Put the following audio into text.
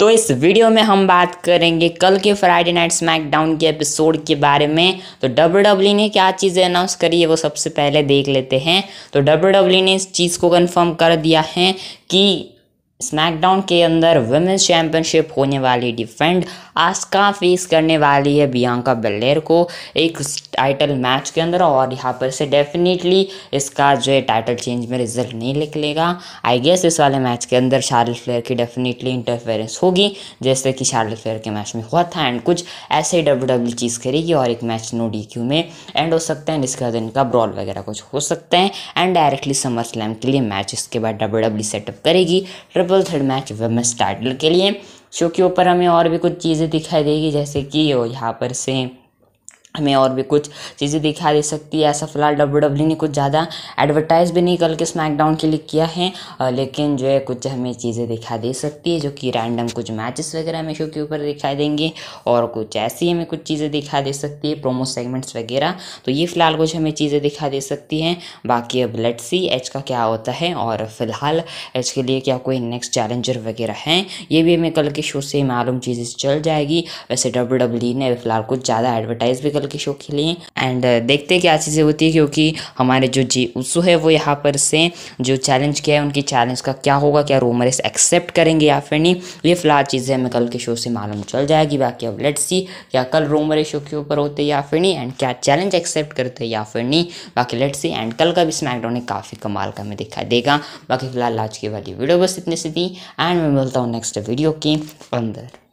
तो इस वीडियो में हम बात करेंगे कल के फ्राइडे नाइट स्मैकडाउन के एपिसोड के बारे में तो डब्ल्यू डब्ल्यू e ने क्या चीज़ें अनाउंस करी है वो सबसे पहले देख लेते हैं तो डब्ल्यू डब्ल्यू e ने इस चीज़ को कंफर्म कर दिया है कि स्मैकडाउन के अंदर वुमेंस चैंपियनशिप होने वाली डिफेंड आस्का फेस करने वाली है बियांका बेलेर को एक टाइटल मैच के अंदर और यहाँ पर से डेफिनेटली इसका जो है टाइटल चेंज में रिजल्ट नहीं निकलेगा आई गेस इस वाले मैच के अंदर शार्लेट फ्लेयर की डेफिनेटली इंटरफेरेंस होगी जैसे कि शार्लेट फ्लेयर के मैच में हुआ था एंड कुछ ऐसे डब्ल्यू डब्ल्यू e चीज़ करेगी और एक मैच नो डी क्यू में एंड हो सकता है इसके बाद इनका ब्रॉल वगैरह कुछ हो सकता है एंड डायरेक्टली समर स्लैम के लिए मैच इसके बाद डब्ल्यू डब्ल्यू सेटअप करेगी triple third match women's title के लिए शो के ऊपर हमें और भी कुछ चीज़ें दिखाई देगी जैसे कि यहाँ पर से हमें और भी कुछ चीज़ें दिखा दे सकती है ऐसा फिलहाल डब्ल्यू डब्ल्यू e ने कुछ ज़्यादा एडवर्टाइज भी नहीं कल के स्मैकडाउन के लिए किया है लेकिन जो है कुछ हमें चीज़ें दिखा दे सकती है जो कि रैंडम कुछ मैचेस वगैरह हमें शो के ऊपर दिखाई देंगे और कुछ ऐसी हमें कुछ चीज़ें दिखा दे सकती है प्रोमो सेगमेंट्स वगैरह तो ये फिलहाल कुछ हमें चीज़ें दिखा दे सकती हैं बाकी अब लेट सी एच का क्या होता है और फिलहाल एच के लिए क्या कोई नेक्स्ट चैलेंजर वगैरह हैं ये भी हमें कल के शो से मालूम चीज़ें चल जाएगी वैसे डब्ल्यू डब्ल्यू e ने फिलहाल कुछ ज़्यादा एडवर्टाइज भी कर मेटल के शो के लिए एंड uh, देखते क्या चीज़ें होती है क्योंकि हमारे जो जी उत्सु है वो यहाँ पर से जो चैलेंज किया है उनकी चैलेंज का क्या होगा क्या रोमरेस एक्सेप्ट करेंगे या फिर नहीं ये फिलहाल चीज़ें हमें कल के शो से मालूम चल जाएगी बाकी अब लेट्स सी क्या कल रोमरेस शो के ऊपर होते या फिर नहीं एंड क्या चैलेंज एक्सेप्ट करते या फिर नहीं बाकी लेट्स सी एंड कल का भी स्मैकडाउन काफ़ी कमाल का हमें दिखाई देगा बाकी फिलहाल आज की वाली वीडियो बस इतने से थी एंड मैं मिलता हूँ नेक्स्ट वीडियो के अंदर